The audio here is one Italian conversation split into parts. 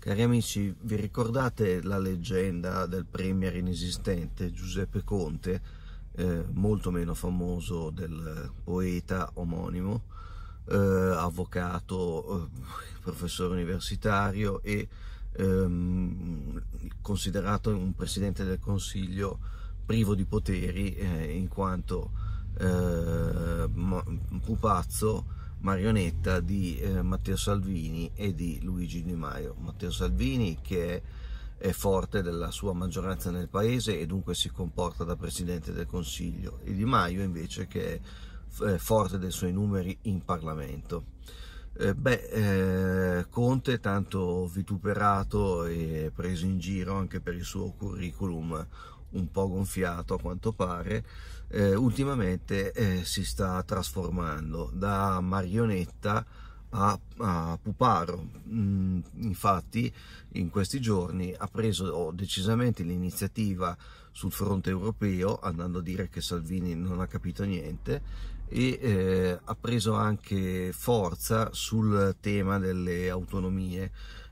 Cari amici, vi ricordate la leggenda del premier inesistente Giuseppe Conte, eh, molto meno famoso del poeta omonimo, eh, avvocato, eh, professore universitario e ehm, considerato un presidente del Consiglio privo di poteri eh, in quanto eh, pupazzo marionetta di eh, Matteo Salvini e di Luigi Di Maio. Matteo Salvini che è, è forte della sua maggioranza nel paese e dunque si comporta da Presidente del Consiglio e Di Maio invece che è eh, forte dei suoi numeri in Parlamento. Eh, beh, eh, Conte, tanto vituperato e preso in giro anche per il suo curriculum un po' gonfiato a quanto pare, eh, ultimamente eh, si sta trasformando da marionetta a, a Puparo. Mm, infatti, in questi giorni ha preso decisamente l'iniziativa sul fronte europeo, andando a dire che Salvini non ha capito niente e eh, ha preso anche forza sul tema delle autonomie,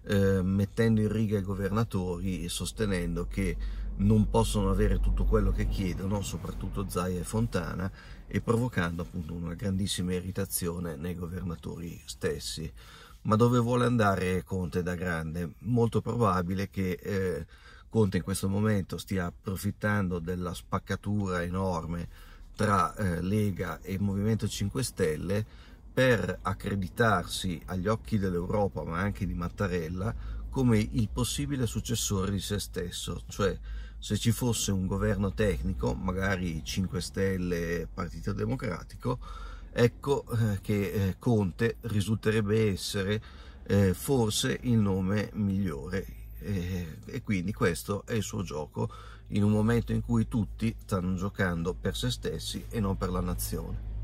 eh, mettendo in riga i governatori e sostenendo che non possono avere tutto quello che chiedono, soprattutto Zaia e Fontana, e provocando appunto una grandissima irritazione nei governatori stessi. Ma dove vuole andare Conte da grande? Molto probabile che eh, Conte in questo momento stia approfittando della spaccatura enorme tra eh, Lega e Movimento 5 Stelle per accreditarsi agli occhi dell'Europa, ma anche di Mattarella, come il possibile successore di se stesso, cioè se ci fosse un governo tecnico, magari 5 Stelle Partito Democratico, ecco eh, che eh, Conte risulterebbe essere eh, forse il nome migliore e, eh, e quindi questo è il suo gioco in un momento in cui tutti stanno giocando per se stessi e non per la nazione.